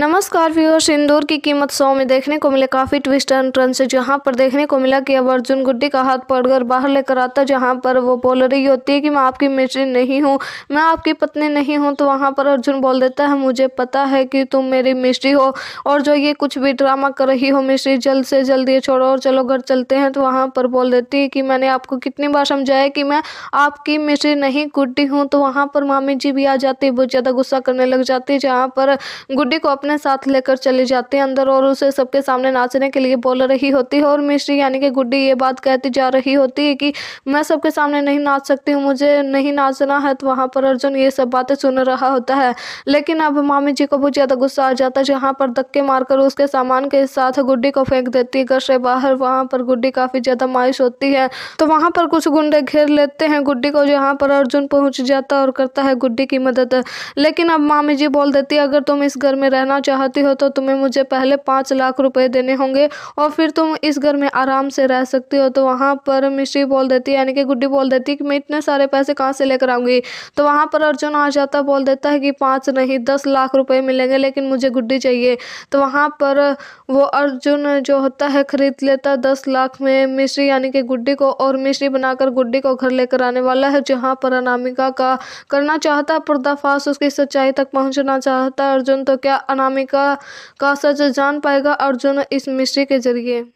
नमस्कार व्यूअर्स सिंदूर की कीमत सौ में देखने को मिले काफ़ी ट्विस्ट एंड टर्न से जहां पर देखने को मिला कि अब अर्जुन गुड्डी का हाथ कर बाहर लेकर आता जहां पर वो बोल रही होती है कि मैं आपकी मिस्ट्री नहीं हूं मैं आपकी पत्नी नहीं हूं तो वहां पर अर्जुन बोल देता है मुझे पता है कि तुम मेरी मिस्ट्री हो और जो ये कुछ भी ड्रामा कर रही हो मिस्ट्री जल्द से जल्द ये छोड़ो और चलो घर चलते हैं तो वहाँ पर बोल देती है कि मैंने आपको कितनी बार समझाया कि मैं आपकी मिस्ट्री नहीं गुड्डी हूँ तो वहाँ पर मामी जी भी आ जाती है बहुत ज़्यादा गुस्सा करने लग जाती है जहाँ पर गुड्डी को अपने अपने साथ लेकर चली जाती है अंदर और उसे सबके सामने नाचने के लिए बोल रही होती है और मिश्री यानी कि गुड्डी ये बात कहती जा रही होती है कि मैं सबके सामने नहीं नाच सकती हूँ मुझे नहीं नाचना है तो वहाँ पर अर्जुन ये सब बातें सुन रहा होता है लेकिन अब मामी जी को बहुत ज़्यादा गुस्सा आ जाता है जहाँ पर धक्के मारकर उसके सामान के साथ गुड्डी को फेंक देती है घर से बाहर वहाँ पर गुड्डी काफ़ी ज़्यादा मायूस होती है तो वहाँ पर कुछ गुंडे घेर लेते हैं गुड्डी को जहाँ पर अर्जुन पहुँच जाता और करता है गुड्डी की मदद लेकिन अब मामी जी बोल देती है अगर तुम इस घर में रहना करना चाहती हो तो तुम्हें मुझे पहले पाँच लाख रुपए देने होंगे और फिर तुम इस घर में आराम से रह सकती हो तो वहाँ पर मिश्री बोल देती है यानी कि गुड्डी बोल देती है कि मैं इतने सारे पैसे कहाँ से लेकर आऊँगी तो वहाँ पर अर्जुन आ जाता बोल देता है कि पाँच नहीं दस लाख रुपये मिलेंगे लेकिन मुझे गुड्डी चाहिए तो वहाँ पर वो अर्जुन जो होता है ख़रीद लेता है दस लाख में मिश्री यानी कि गुड्डी को और मिश्री बनाकर गुड्डी को घर लेकर आने वाला है जहाँ पर अनामिका का करना चाहता पर्दाफाश उसकी सच्चाई तक पहुँचना चाहता अर्जुन तो क्या अनामिका का सच जान पाएगा अर्जुन इस मिस्ट्री के जरिए